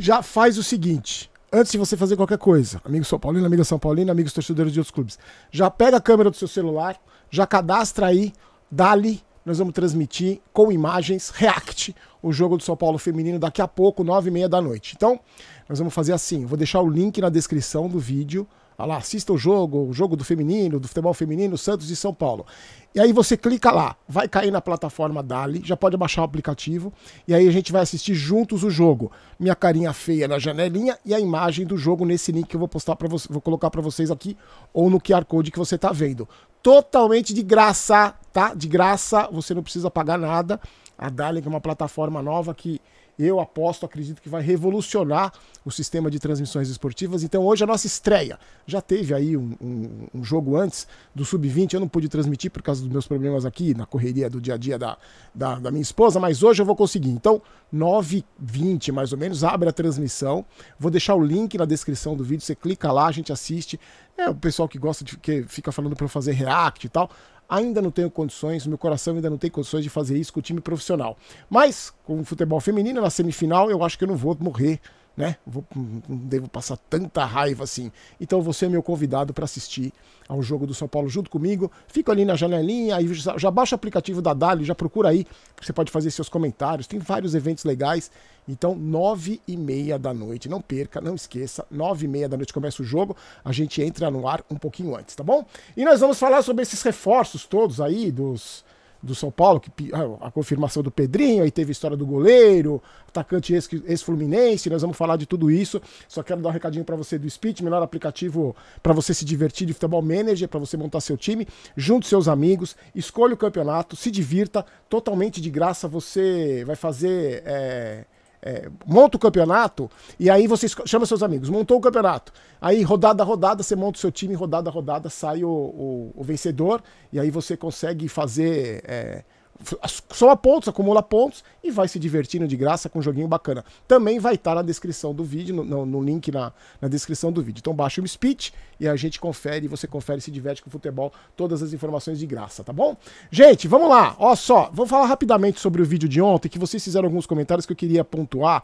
já faz o seguinte. Antes de você fazer qualquer coisa, amigo São Paulino, amiga São Paulino, amigos torcedores de outros clubes, já pega a câmera do seu celular, já cadastra aí, dali, nós vamos transmitir com imagens, react, o jogo do São Paulo feminino daqui a pouco, nove e meia da noite. Então, nós vamos fazer assim, eu vou deixar o link na descrição do vídeo, Olha lá, assista o jogo, o jogo do feminino, do futebol feminino, Santos e São Paulo. E aí você clica lá, vai cair na plataforma Dali, já pode baixar o aplicativo, e aí a gente vai assistir juntos o jogo. Minha carinha feia na janelinha e a imagem do jogo nesse link que eu vou postar para você vou colocar para vocês aqui ou no QR Code que você tá vendo. Totalmente de graça, tá? De graça, você não precisa pagar nada. A Dali é uma plataforma nova que eu aposto, acredito que vai revolucionar o sistema de transmissões esportivas. Então hoje a nossa estreia. Já teve aí um, um, um jogo antes do Sub-20, eu não pude transmitir por causa dos meus problemas aqui na correria do dia a dia da, da, da minha esposa, mas hoje eu vou conseguir. Então, 9h20 mais ou menos, abre a transmissão. Vou deixar o link na descrição do vídeo, você clica lá, a gente assiste. É o pessoal que gosta de que fica falando para eu fazer react e tal ainda não tenho condições, meu coração ainda não tem condições de fazer isso com o time profissional. Mas, com o futebol feminino na semifinal, eu acho que eu não vou morrer né? Vou, não devo passar tanta raiva assim. Então você é meu convidado para assistir ao jogo do São Paulo junto comigo. fica ali na janelinha, aí já, já baixa o aplicativo da Dali, já procura aí, você pode fazer seus comentários. Tem vários eventos legais. Então, nove e meia da noite, não perca, não esqueça, nove e meia da noite começa o jogo, a gente entra no ar um pouquinho antes, tá bom? E nós vamos falar sobre esses reforços todos aí dos do São Paulo, que ah, a confirmação do Pedrinho, aí teve a história do goleiro, atacante ex-fluminense, ex nós vamos falar de tudo isso. Só quero dar um recadinho para você do Speed, melhor aplicativo para você se divertir de futebol manager, para você montar seu time, junte seus amigos, escolha o campeonato, se divirta, totalmente de graça, você vai fazer. É é, monta o campeonato e aí você chama seus amigos, montou o campeonato. Aí rodada a rodada, você monta o seu time, rodada a rodada, sai o, o, o vencedor e aí você consegue fazer. É, soma pontos, acumula pontos e vai se divertindo de graça com um joguinho bacana. Também vai estar na descrição do vídeo, no, no, no link na, na, descrição do vídeo. Então baixa o Speech e a gente confere, você confere e se diverte com o futebol, todas as informações de graça, tá bom? Gente, vamos lá, ó só, vou falar rapidamente sobre o vídeo de ontem, que vocês fizeram alguns comentários que eu queria pontuar.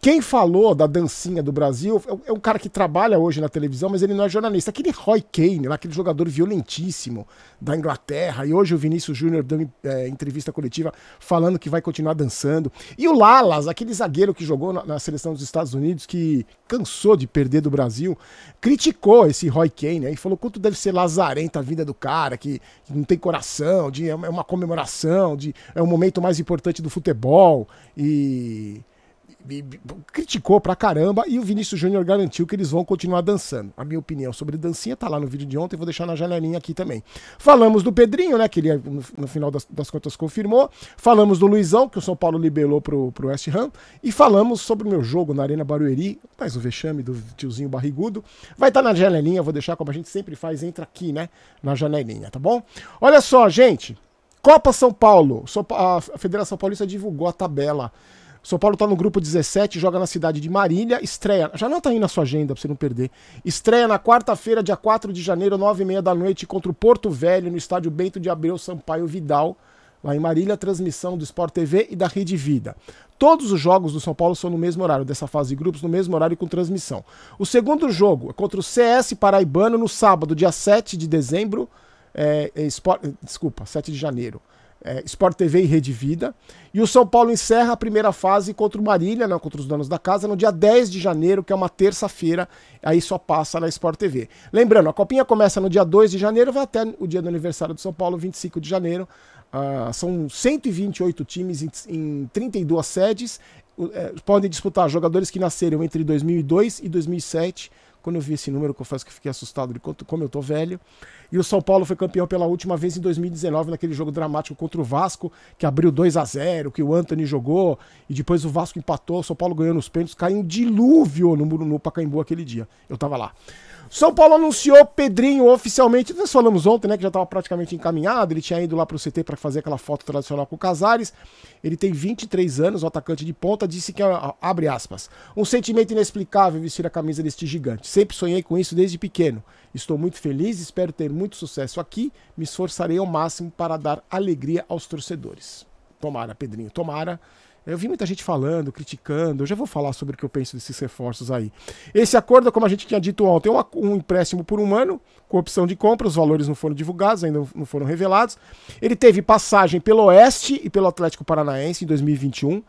Quem falou da dancinha do Brasil é um é cara que trabalha hoje na televisão, mas ele não é jornalista. Aquele Roy Kane, lá, aquele jogador violentíssimo da Inglaterra, e hoje o Vinícius Júnior deu é, entrevista coletiva falando que vai continuar dançando. E o Lalas, aquele zagueiro que jogou na, na, seleção dos Estados Unidos, que cansou de perder do Brasil, criticou esse Roy Kane né, e falou quanto deve ser lazarenta a vida do cara, que, que não tem coração, de, é uma comemoração, de, é o momento mais importante do futebol. E criticou pra caramba e o Vinícius Júnior garantiu que eles vão continuar dançando. A minha opinião sobre dancinha tá lá no vídeo de ontem, vou deixar na janelinha aqui também. Falamos do Pedrinho, né, que ele no, no final das, das, contas confirmou. Falamos do Luizão, que o São Paulo libelou pro, pro West Ham. E falamos sobre o meu jogo na Arena Barueri, mais o vexame do tiozinho barrigudo. Vai estar tá na janelinha, vou deixar como a gente sempre faz, entra aqui, né, na janelinha, tá bom? Olha só, gente, Copa São Paulo, a Federação Paulista divulgou a tabela são Paulo está no grupo 17, joga na cidade de Marília, estreia. Já não está aí na sua agenda para você não perder. Estreia na quarta-feira, dia 4 de janeiro, 9h30 da noite, contra o Porto Velho, no estádio Bento de Abreu Sampaio Vidal, lá em Marília, transmissão do Sport TV e da Rede Vida. Todos os jogos do São Paulo são no mesmo horário, dessa fase de grupos, no mesmo horário com transmissão. O segundo jogo é contra o CS Paraibano no sábado, dia 7 de dezembro. É, é, desculpa, 7 de janeiro é, Sport TV e Rede Vida. E o São Paulo encerra a primeira fase contra o Marília, né, contra os donos da casa, no dia 10 de janeiro, que é uma terça-feira, aí só passa na Sport TV. Lembrando, a Copinha começa no dia 2 de janeiro, vai até o dia do aniversário do São Paulo, 25 de janeiro. Ah, são 128 times em, em 32 sedes. É, podem disputar jogadores que nasceram entre 2002 e 2007 quando eu vi esse número, confesso que fiquei assustado de quanto, como eu tô velho. E o São Paulo foi campeão pela última vez em 2019, naquele jogo dramático contra o Vasco, que abriu 2 a 0 que o Anthony jogou, e depois o Vasco empatou, o São Paulo ganhou nos pênaltis, caiu um dilúvio no, no Pacaembu aquele dia. Eu tava lá. São Paulo anunciou Pedrinho oficialmente. Nós falamos ontem, né, que já estava praticamente encaminhado. Ele tinha ido lá para o CT para fazer aquela foto tradicional com o Casares. Ele tem 23 anos, o atacante de ponta. Disse que, é, abre aspas, um sentimento inexplicável vestir a camisa deste gigante. Sempre sonhei com isso desde pequeno. Estou muito feliz, espero ter muito sucesso aqui. Me esforçarei ao máximo para dar alegria aos torcedores. Tomara, Pedrinho, tomara. Eu vi muita gente falando, criticando. Eu já vou falar sobre o que eu penso desses reforços aí. Esse acordo, como a gente tinha dito ontem, é um, um empréstimo por um ano, com opção de compra. Os valores não foram divulgados, ainda não foram revelados. Ele teve passagem pelo Oeste e pelo Atlético Paranaense em 2021.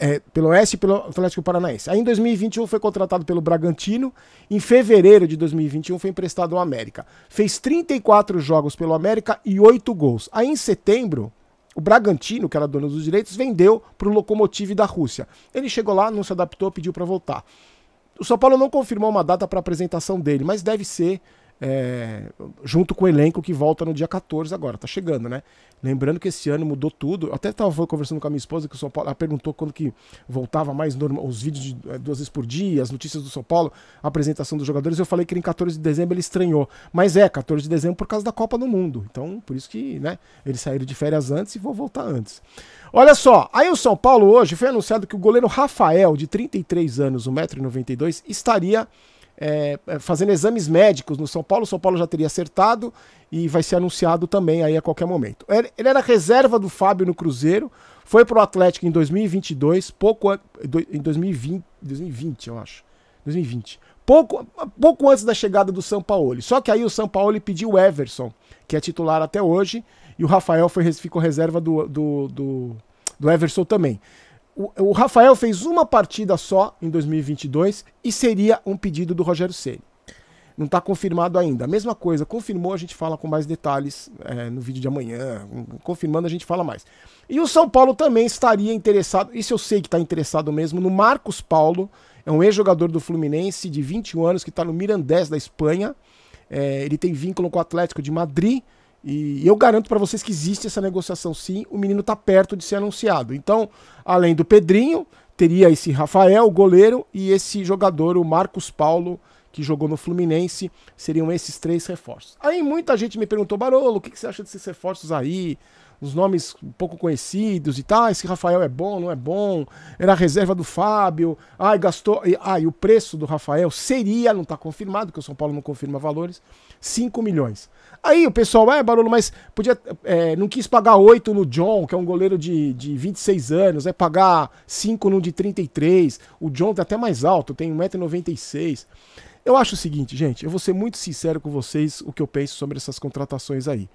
É, pelo Oeste e pelo Atlético Paranaense. Aí em 2021 foi contratado pelo Bragantino. Em fevereiro de 2021 foi emprestado ao América. Fez 34 jogos pelo América e 8 gols. Aí em setembro, o Bragantino, que era dono dos direitos, vendeu para o Lokomotiv da Rússia. Ele chegou lá, não se adaptou, pediu para voltar. O São Paulo não confirmou uma data para apresentação dele, mas deve ser é, junto com o elenco que volta no dia 14 agora, tá chegando, né? Lembrando que esse ano mudou tudo. Eu até tava conversando com a minha esposa que o São Paulo, ela perguntou quando que voltava mais normal, os vídeos de, é, duas vezes por dia, as notícias do São Paulo, a apresentação dos jogadores. Eu falei que em 14 de dezembro ele estranhou, mas é 14 de dezembro por causa da Copa do Mundo. Então, por isso que, né, eles saíram de férias antes e vou voltar antes. Olha só, aí o São Paulo hoje foi anunciado que o goleiro Rafael, de 33 anos, 1,92m, estaria é, é, fazendo exames médicos no São Paulo. O São Paulo já teria acertado e vai ser anunciado também aí a qualquer momento. Ele era reserva do Fábio no Cruzeiro, foi para o Atlético em 2022, pouco an... em 2020, 2020, eu acho. 2020. Pouco, pouco antes da chegada do São Paulo. Só que aí o São Paulo pediu o Everson, que é titular até hoje, e o Rafael foi, ficou reserva do, do, do, do Everson também. O, Rafael fez uma partida só em 2022 e seria um pedido do Rogério Ceni. Não está confirmado ainda. A mesma coisa, confirmou, a gente fala com mais detalhes é, no vídeo de amanhã. Hum, confirmando, a gente fala mais. E o São Paulo também estaria interessado, isso eu sei que está interessado mesmo, no Marcos Paulo, é um ex-jogador do Fluminense de 21 anos que está no Mirandés da Espanha. É, ele tem vínculo com o Atlético de Madrid. E eu garanto para vocês que existe essa negociação sim, o menino está perto de ser anunciado. Então, além do Pedrinho, teria esse Rafael, goleiro, e esse jogador, o Marcos Paulo, que jogou no Fluminense, seriam esses três reforços. Aí muita gente me perguntou, Barolo, o que, você acha desses reforços aí? Os nomes pouco conhecidos e tal, esse Rafael é bom, não é bom, era a reserva do Fábio, ai, gastou. Ai, o preço do Rafael seria, não está confirmado, porque o São Paulo não confirma valores, 5 milhões. Aí o pessoal, é, Barolo, mas podia, é, não quis pagar 8 no John, que é um goleiro de, de 26 anos, é pagar 5 no de 33. O John tá até mais alto, tem 1,96m. Eu acho o seguinte, gente, eu vou ser muito sincero com vocês o que eu penso sobre essas contratações aí.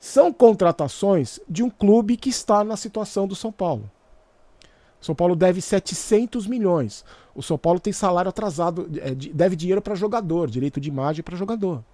São contratações de um clube que está na situação do São Paulo. O São Paulo deve 700 milhões. O São Paulo tem salário atrasado, é, deve dinheiro para jogador, direito de imagem para jogador.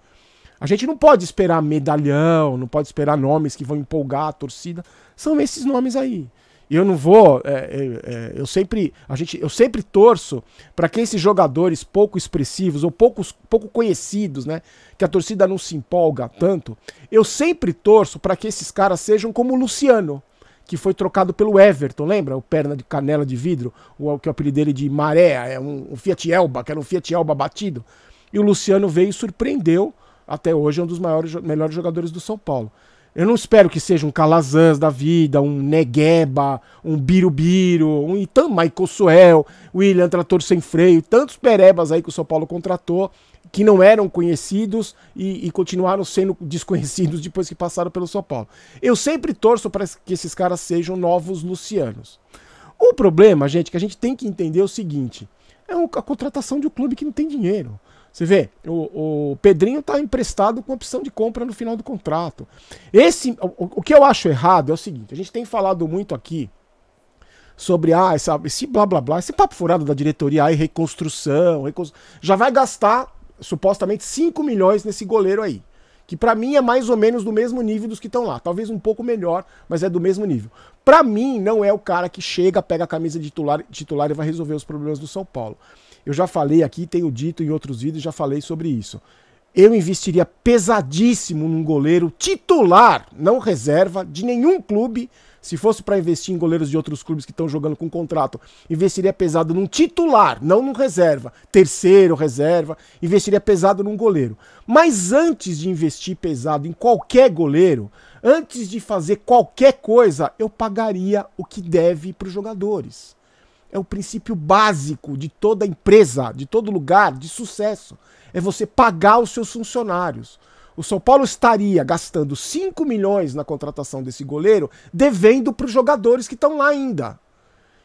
A gente não pode esperar medalhão, não pode esperar nomes que vão empolgar a torcida. São esses nomes aí. E eu não vou. É, é, é eu sempre a gente, eu sempre torço para que esses jogadores pouco expressivos ou poucos, pouco conhecidos, né? Que a torcida não se empolga tanto. Eu sempre torço para que esses caras sejam como o Luciano, que foi trocado pelo Everton, lembra? O perna de canela de vidro, o que é o apelido dele de Maré, é um, um Fiat Elba, que era um Fiat Elba batido. E o Luciano veio e surpreendeu até hoje é um dos maiores, melhores jogadores do São Paulo. Eu não espero que seja um Calazans da vida, um Negueba, um Birubiru, um Itan Michael Suel, William Trator Sem Freio, tantos perebas aí que o São Paulo contratou, que não eram conhecidos e, e continuaram sendo desconhecidos depois que passaram pelo São Paulo. Eu sempre torço para que esses caras sejam novos Lucianos. O problema, gente, que a gente tem que entender é o seguinte: é a contratação de um clube que não tem dinheiro. Você vê, o, o Pedrinho está emprestado com opção de compra no final do contrato. Esse, o, o, que eu acho errado é o seguinte: a gente tem falado muito aqui sobre ah, essa, esse blá blá blá, esse papo furado da diretoria aí, reconstrução, já vai gastar supostamente 5 milhões nesse goleiro aí. Que para mim é mais ou menos do mesmo nível dos que estão lá. Talvez um pouco melhor, mas é do mesmo nível. Para mim, não é o cara que chega, pega a camisa de titular, titular e vai resolver os problemas do São Paulo. Eu já falei aqui, tenho dito em outros vídeos, já falei sobre isso. Eu investiria pesadíssimo num goleiro titular, não reserva, de nenhum clube. Se fosse para investir em goleiros de outros clubes que estão jogando com contrato, investiria pesado num titular, não num reserva. Terceiro, reserva. Investiria pesado num goleiro. Mas antes de investir pesado em qualquer goleiro, antes de fazer qualquer coisa, eu pagaria o que deve para os jogadores é o princípio básico de toda empresa, de todo lugar, de sucesso. É você pagar os seus funcionários. O São Paulo estaria gastando 5 milhões na contratação desse goleiro, devendo para os jogadores que estão lá ainda.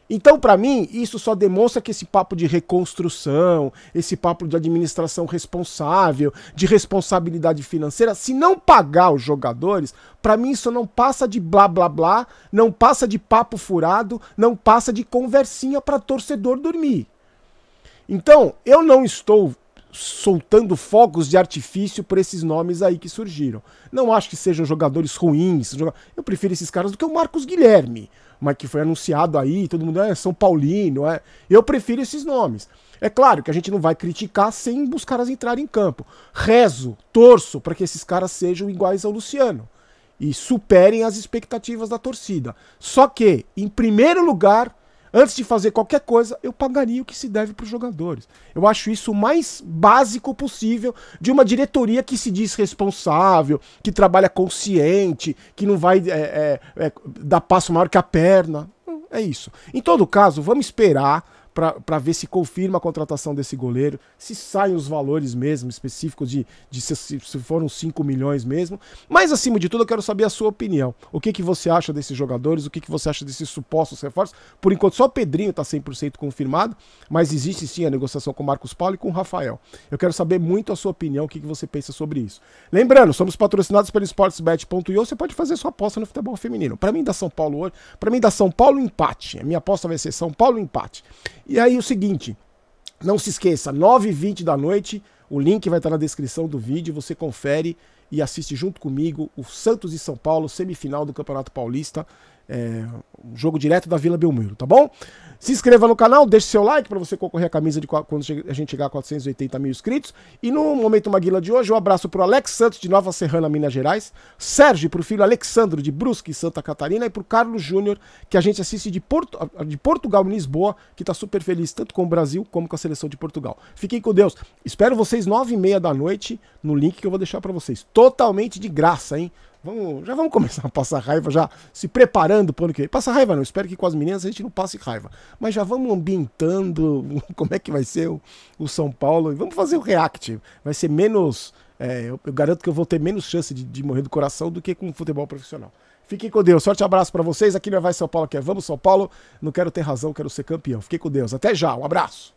Então, para mim, isso só demonstra que esse papo de reconstrução, esse papo de administração responsável, de responsabilidade financeira, se não pagar os jogadores, para mim isso não passa de blá blá blá, não passa de papo furado, não passa de conversinha para torcedor dormir. Então, eu não estou soltando fogos de artifício por esses nomes aí que surgiram. Não acho que sejam jogadores ruins. Eu prefiro esses caras do que o Marcos Guilherme mas que foi anunciado aí, todo mundo é São Paulino, é. Eu prefiro esses nomes. É claro que a gente não vai criticar sem buscar as entrarem em campo. Rezo, torço para que esses caras sejam iguais ao Luciano e superem as expectativas da torcida. Só que, em primeiro lugar, Antes de fazer qualquer coisa, eu pagaria o que se deve para os jogadores. Eu acho isso o mais básico possível de uma diretoria que se diz responsável, que trabalha consciente, que não vai é, é, é, dar passo maior que a perna. É isso. Em todo caso, vamos esperar para ver se confirma a contratação desse goleiro, se saem os valores mesmo, específicos de, de se, se, foram 5 milhões mesmo. Mas acima de tudo, eu quero saber a sua opinião. O que, que você acha desses jogadores? O que, que você acha desses supostos reforços? Por enquanto, só o Pedrinho está 100% confirmado, mas existe sim a negociação com o Marcos Paulo e com o Rafael. Eu quero saber muito a sua opinião, o que, que você pensa sobre isso. Lembrando, somos patrocinados pelo sportsbet.io, você pode fazer sua aposta no futebol feminino. Para mim, da São Paulo hoje, para mim, da São Paulo empate. A minha aposta vai ser São Paulo empate. E aí o seguinte, não se esqueça, 9h20 da noite, o link vai estar na descrição do vídeo, você confere e assiste junto comigo o Santos e São Paulo, semifinal do Campeonato Paulista. É, um jogo direto da Vila Belmiro, tá bom? Se inscreva no canal, deixe seu like para você concorrer à camisa de quando a gente chegar a 480 mil inscritos. E no Momento Maguila de hoje, um abraço pro Alex Santos, de Nova Serrana, Minas Gerais. Sérgio, pro filho Alexandro, de Brusque, Santa Catarina. E pro Carlos Júnior, que a gente assiste de, Porto, de Portugal, em Lisboa, que tá super feliz, tanto com o Brasil como com a seleção de Portugal. Fiquem com Deus. Espero vocês nove e meia da noite, no link que eu vou deixar para vocês. Totalmente de graça, hein? Vamos, já vamos começar a passar raiva, já se preparando para o ano que vem. Passar raiva não, espero que com as meninas a gente não passe raiva. Mas já vamos ambientando como é que vai ser o, o São Paulo e vamos fazer o react. Vai ser menos. É, eu, eu, garanto que eu vou ter menos chance de, de morrer do coração do que com futebol profissional. Fiquem com Deus. Sorte e abraço para vocês. Aqui não é Vai São Paulo, quer é Vamos São Paulo. Não quero ter razão, quero ser campeão. Fiquem com Deus. Até já. Um abraço.